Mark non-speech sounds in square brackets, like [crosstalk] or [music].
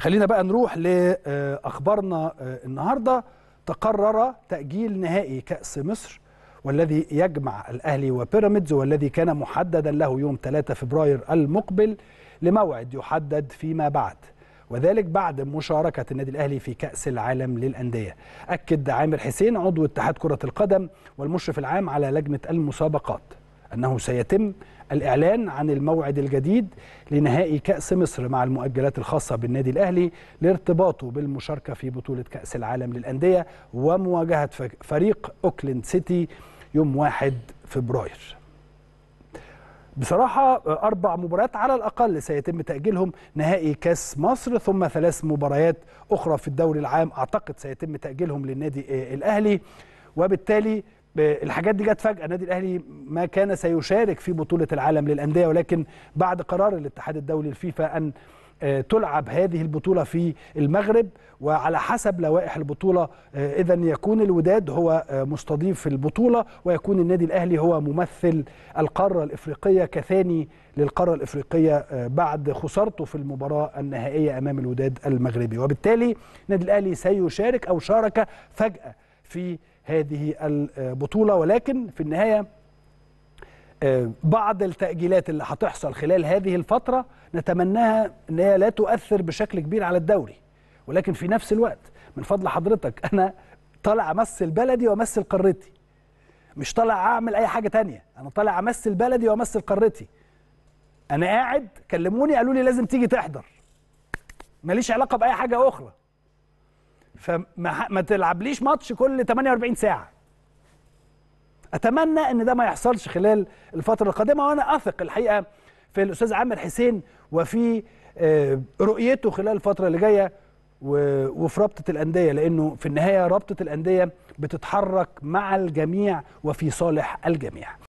خلينا بقى نروح لاخبارنا آه، النهارده تقرر تاجيل نهائي كاس مصر والذي يجمع الاهلي وبيراميدز والذي كان محددا له يوم 3 فبراير المقبل لموعد يحدد فيما بعد وذلك بعد مشاركة النادي الأهلي في كأس العالم للأندية أكد عامر حسين عضو اتحاد كرة القدم والمشرف العام على لجنة المسابقات أنه سيتم الإعلان عن الموعد الجديد لنهائي كأس مصر مع المؤجلات الخاصة بالنادي الأهلي لارتباطه بالمشاركة في بطولة كأس العالم للأندية ومواجهة فريق أوكلاند سيتي يوم 1 فبراير بصراحة أربع مباريات على الأقل سيتم تأجيلهم نهائي كاس مصر ثم ثلاث مباريات أخرى في الدوري العام أعتقد سيتم تأجيلهم للنادي آه، الأهلي وبالتالي الحاجات دي جت فجأة النادي الأهلي ما كان سيشارك في بطولة العالم للأندية ولكن بعد قرار الاتحاد الدولي الفيفا أن آه، تلعب هذه البطولة في المغرب وعلى حسب لوائح البطولة آه، إذا يكون الوداد هو آه، مستضيف البطولة ويكون النادي الأهلي هو ممثل القارة الإفريقية كثاني للقارة الإفريقية بعد خسارته في المباراة النهائية أمام الوداد المغربي وبالتالي النادي الأهلي سيشارك أو شارك فجأة في هذه البطوله ولكن في النهايه آه، بعض التاجيلات اللي هتحصل خلال هذه الفتره نتمناها ان هي لا تؤثر بشكل كبير على الدوري ولكن في نفس الوقت من فضل حضرتك [laughs] انا طالع امثل بلدي وامثل قارتي مش طالع اعمل اي حاجه تانية انا طالع امثل بلدي وامثل قارتي انا قاعد كلموني قالوا لي لازم تيجي تحضر ماليش علاقه باي حاجه اخرى فما ما تلعبليش ماتش كل 48 ساعه اتمنى ان ده ما يحصلش خلال الفتره القادمه وانا اثق الحقيقه في الاستاذ عامر حسين وفي آه، رؤيته خلال الفتره اللي جايه وفي رابطه الانديه لانه في النهايه رابطه الانديه بتتحرك مع الجميع وفي صالح الجميع